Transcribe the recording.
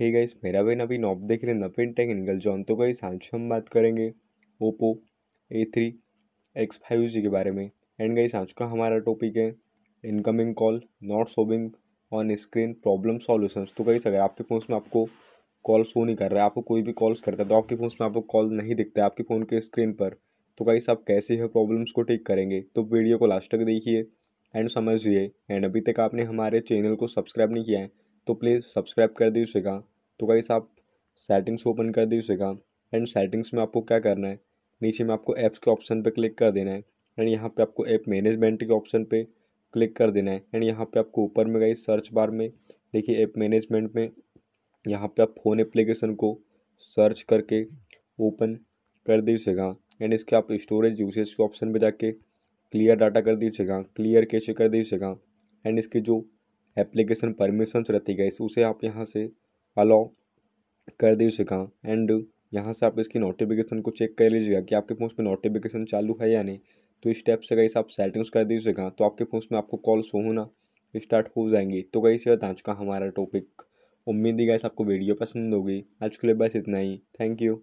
हे hey guys मेरा बहन अभी नॉप देख रहे नपिन टेक्निकल जॉन तो गाइस आज हम बात करेंगे Oppo A three X five G के बारे में एंड गाइस आज का हमारा टॉपिक है incoming call not showing on screen problem solutions तो गाइस अगर आपके फ़ोन में आपको कॉल शो नहीं कर रहा है आपको कोई भी कॉल्स करता है तो आपके फ़ोन में आपको कॉल नहीं दिखता है आपके फ़ोन के स्क्रीन पर तो गाइस आप कैसे है प्रॉब्लम्स को ठीक करेंगे तो वीडियो को लास्ट तक देखिए एंड समझिए एंड अभी तक आपने हमारे चैनल को सब्सक्राइब नहीं किया है तो प्लीज़ सब्सक्राइब कर दीजिएगा तो कहीं आप सेटिंग्स ओपन कर दीजिएगा एंड सेटिंग्स में आपको क्या करना है नीचे में आपको ऐप्स के ऑप्शन पर क्लिक कर देना है एंड यहाँ पे आपको ऐप मैनेजमेंट के ऑप्शन पे क्लिक कर देना है एंड यहाँ पे आपको ऊपर में गई सर्च बार में देखिए ऐप मैनेजमेंट में यहाँ पे आप फ़ोन एप्लीकेशन को सर्च करके ओपन कर दीजिएगा एंड इसके आप स्टोरेज यूसेज के ऑप्शन पे जाके क्लियर डाटा कर दीजिएगा क्लियर कैसे कर दीजिएगा एंड इसके जो एप्लीकेशन परमिशंस रहती गई उसे आप यहाँ से अलाउ कर दीजिएगा एंड यहाँ से आप इसकी नोटिफिकेशन को चेक कर लीजिएगा कि आपके फ़ोन में नोटिफिकेशन चालू है या नहीं तो इस स्टेप से गई आप सेटिंग्स कर दीजिएगा तो आपके फ़ोन में आपको कॉल शो होना स्टार्ट हो जाएंगी तो गई से आज का हमारा टॉपिक उम्मीद ही गई आपको वीडियो पसंद होगी आज के लिए बस इतना ही थैंक यू